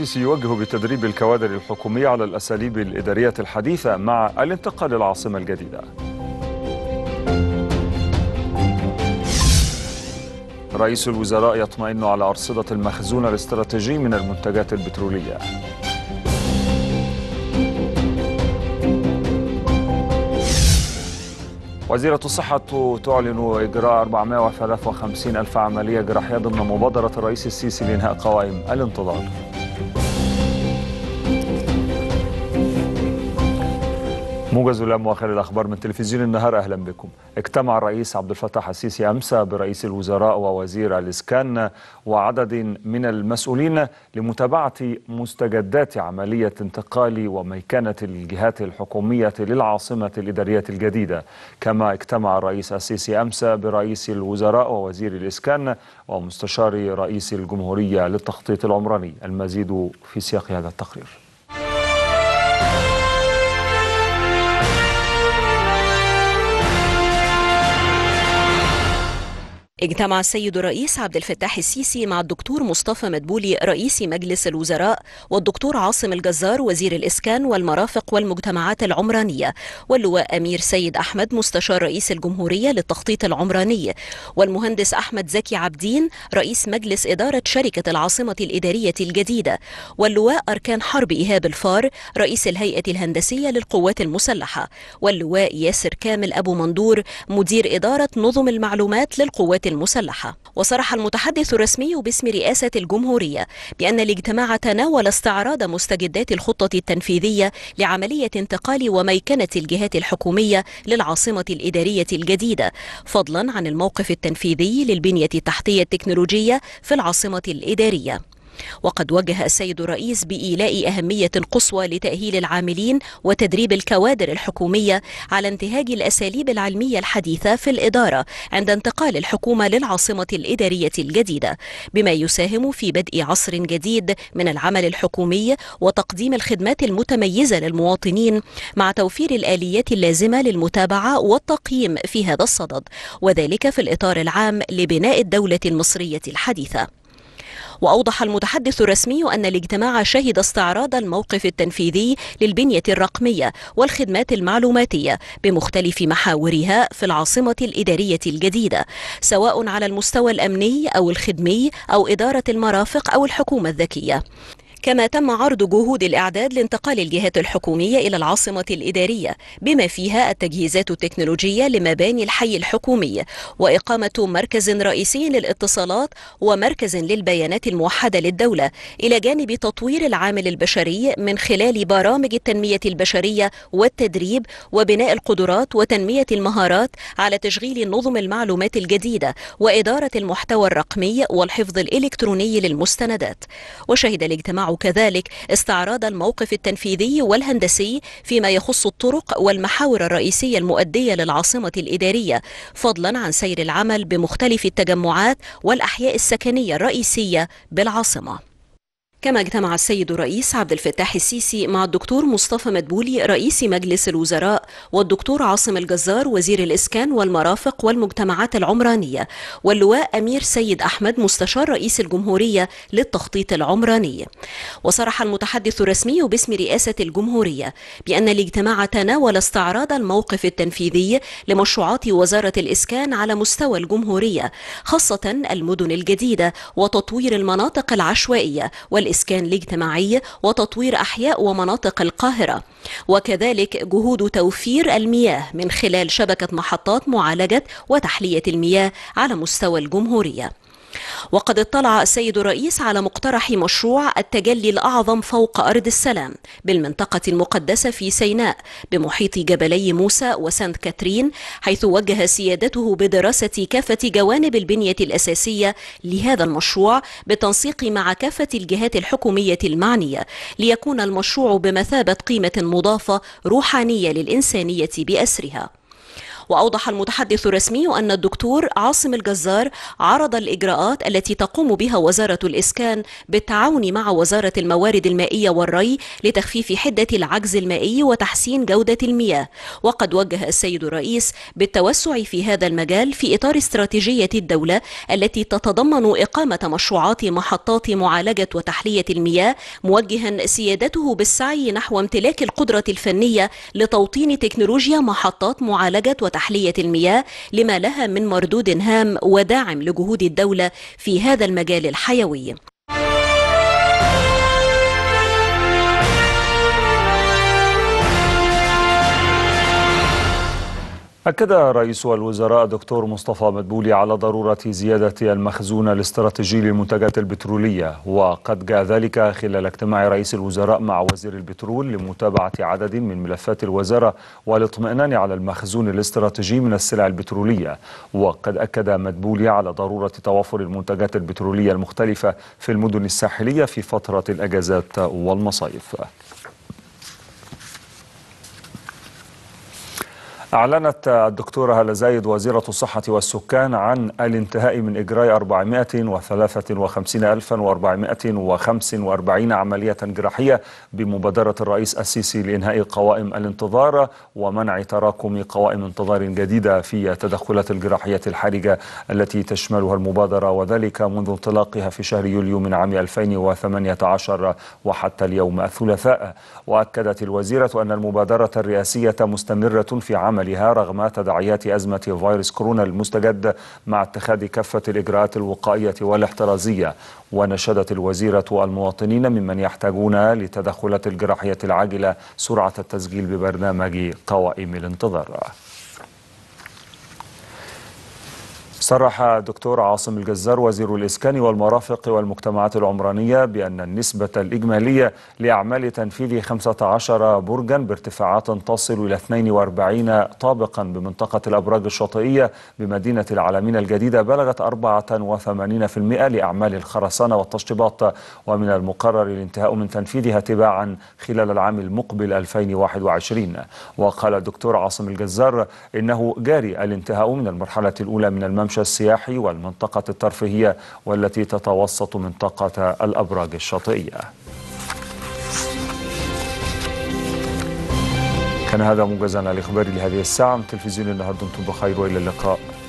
السيسي يوجه بتدريب الكوادر الحكومية على الأساليب الإدارية الحديثة مع الانتقال للعاصمة الجديدة رئيس الوزراء يطمئن على أرصدة المخزون الاستراتيجي من المنتجات البترولية وزيرة الصحة تعلن إجراء 453 ألف عملية جراحية ضمن مبادرة الرئيس السيسي لإنهاء قوائم الانتظار موجز الأم واخر الاخبار من تلفزيون النهار اهلا بكم. اجتمع الرئيس عبد الفتاح السيسي امس برئيس الوزراء ووزير الاسكان وعدد من المسؤولين لمتابعه مستجدات عمليه انتقال وميكنه الجهات الحكوميه للعاصمه الاداريه الجديده. كما اجتمع الرئيس السيسي امس برئيس الوزراء ووزير الاسكان ومستشار رئيس الجمهوريه للتخطيط العمراني. المزيد في سياق هذا التقرير. اجتمع السيد الرئيس عبد الفتاح السيسي مع الدكتور مصطفى مدبولي رئيس مجلس الوزراء والدكتور عاصم الجزار وزير الإسكان والمرافق والمجتمعات العمرانية واللواء أمير سيد أحمد مستشار رئيس الجمهورية للتخطيط العمراني والمهندس أحمد زكي عبدين رئيس مجلس إدارة شركة العاصمة الإدارية الجديدة واللواء أركان حرب إيهاب الفار رئيس الهيئة الهندسية للقوات المسلحة واللواء ياسر كامل أبو مندور مدير إدارة نظم المعلومات للقوات المسلحة وصرح المتحدث الرسمي باسم رئاسة الجمهورية بأن الاجتماع تناول استعراض مستجدات الخطة التنفيذية لعملية انتقال وميكنة الجهات الحكومية للعاصمة الإدارية الجديدة فضلا عن الموقف التنفيذي للبنية التحتية التكنولوجية في العاصمة الإدارية وقد وجه السيد الرئيس بإيلاء أهمية قصوى لتأهيل العاملين وتدريب الكوادر الحكومية على انتهاج الأساليب العلمية الحديثة في الإدارة عند انتقال الحكومة للعاصمة الإدارية الجديدة بما يساهم في بدء عصر جديد من العمل الحكومي وتقديم الخدمات المتميزة للمواطنين مع توفير الآليات اللازمة للمتابعة والتقييم في هذا الصدد وذلك في الإطار العام لبناء الدولة المصرية الحديثة وأوضح المتحدث الرسمي أن الاجتماع شهد استعراض الموقف التنفيذي للبنية الرقمية والخدمات المعلوماتية بمختلف محاورها في العاصمة الإدارية الجديدة سواء على المستوى الأمني أو الخدمي أو إدارة المرافق أو الحكومة الذكية كما تم عرض جهود الإعداد لانتقال الجهات الحكومية إلى العاصمة الإدارية بما فيها التجهيزات التكنولوجية لمباني الحي الحكومي وإقامة مركز رئيسي للاتصالات ومركز للبيانات الموحدة للدولة إلى جانب تطوير العامل البشري من خلال برامج التنمية البشرية والتدريب وبناء القدرات وتنمية المهارات على تشغيل نظم المعلومات الجديدة وإدارة المحتوى الرقمي والحفظ الإلكتروني للمستندات وشهد الاجتماع كذلك استعراض الموقف التنفيذي والهندسي فيما يخص الطرق والمحاور الرئيسية المؤدية للعاصمة الإدارية فضلا عن سير العمل بمختلف التجمعات والأحياء السكنية الرئيسية بالعاصمة كما اجتمع السيد الرئيس عبد الفتاح السيسي مع الدكتور مصطفى مدبولي رئيس مجلس الوزراء والدكتور عاصم الجزار وزير الإسكان والمرافق والمجتمعات العمرانية واللواء أمير سيد أحمد مستشار رئيس الجمهورية للتخطيط العمراني وصرح المتحدث الرسمي باسم رئاسة الجمهورية بأن الاجتماع تناول استعراض الموقف التنفيذي لمشروعات وزارة الإسكان على مستوى الجمهورية خاصة المدن الجديدة وتطوير المناطق العشوائية وال الإسكان الاجتماعي وتطوير أحياء ومناطق القاهرة وكذلك جهود توفير المياه من خلال شبكة محطات معالجة وتحلية المياه على مستوى الجمهورية وقد اطلع السيد الرئيس على مقترح مشروع التجلي الأعظم فوق أرض السلام بالمنطقة المقدسة في سيناء بمحيط جبلي موسى وسانت كاترين حيث وجه سيادته بدراسة كافة جوانب البنية الأساسية لهذا المشروع بالتنسيق مع كافة الجهات الحكومية المعنية ليكون المشروع بمثابة قيمة مضافة روحانية للإنسانية بأسرها وأوضح المتحدث الرسمي أن الدكتور عاصم الجزار عرض الإجراءات التي تقوم بها وزارة الإسكان بالتعاون مع وزارة الموارد المائية والري لتخفيف حدة العجز المائي وتحسين جودة المياه وقد وجه السيد الرئيس بالتوسع في هذا المجال في إطار استراتيجية الدولة التي تتضمن إقامة مشروعات محطات معالجة وتحلية المياه موجها سيادته بالسعي نحو امتلاك القدرة الفنية لتوطين تكنولوجيا محطات معالجة وتحلية تحلية المياه لما لها من مردود هام وداعم لجهود الدولة في هذا المجال الحيوي أكد رئيس الوزراء دكتور مصطفى مدبولي على ضرورة زيادة المخزون الاستراتيجي للمنتجات البترولية وقد جاء ذلك خلال اجتماع رئيس الوزراء مع وزير البترول لمتابعة عدد من ملفات الوزارة والاطمئنان على المخزون الاستراتيجي من السلع البترولية وقد أكد مدبولي على ضرورة توافر المنتجات البترولية المختلفة في المدن الساحلية في فترة الأجازات والمصايف أعلنت الدكتورة هالة زايد وزيرة الصحة والسكان عن الانتهاء من إجراء 453445 عملية جراحية بمبادرة الرئيس السيسي لإنهاء قوائم الانتظار ومنع تراكم قوائم انتظار جديدة في التدخلات الجراحية الحرجة التي تشملها المبادرة وذلك منذ انطلاقها في شهر يوليو من عام 2018 وحتى اليوم الثلاثاء وأكدت الوزيرة أن المبادرة الرئاسية مستمرة في عمل عملها رغم تداعيات أزمة فيروس كورونا المستجد مع اتخاذ كافة الإجراءات الوقائية والاحترازية ونشدت الوزيرة المواطنين ممن يحتاجون لتدخلات الجراحية العاجلة سرعة التسجيل ببرنامج قوائم الانتظار صرح دكتور عاصم الجزار وزير الإسكان والمرافق والمجتمعات العمرانية بأن النسبة الإجمالية لأعمال تنفيذ 15 برجا بارتفاعات تصل إلى 42 طابقا بمنطقة الأبراج الشاطئية بمدينة العالمين الجديدة بلغت 84% لأعمال الخرسانة والتشطيبات ومن المقرر الانتهاء من تنفيذها تباعا خلال العام المقبل 2021 وقال الدكتور عاصم الجزار إنه جاري الانتهاء من المرحلة الأولى من المنفذ الممشى السياحي والمنطقة الترفيهية والتي تتوسط منطقة الأبراج الشاطئية كان هذا موجزنا الإخبار لهذه الساعة من تلفزيون النهار دمتم بخير وإلى اللقاء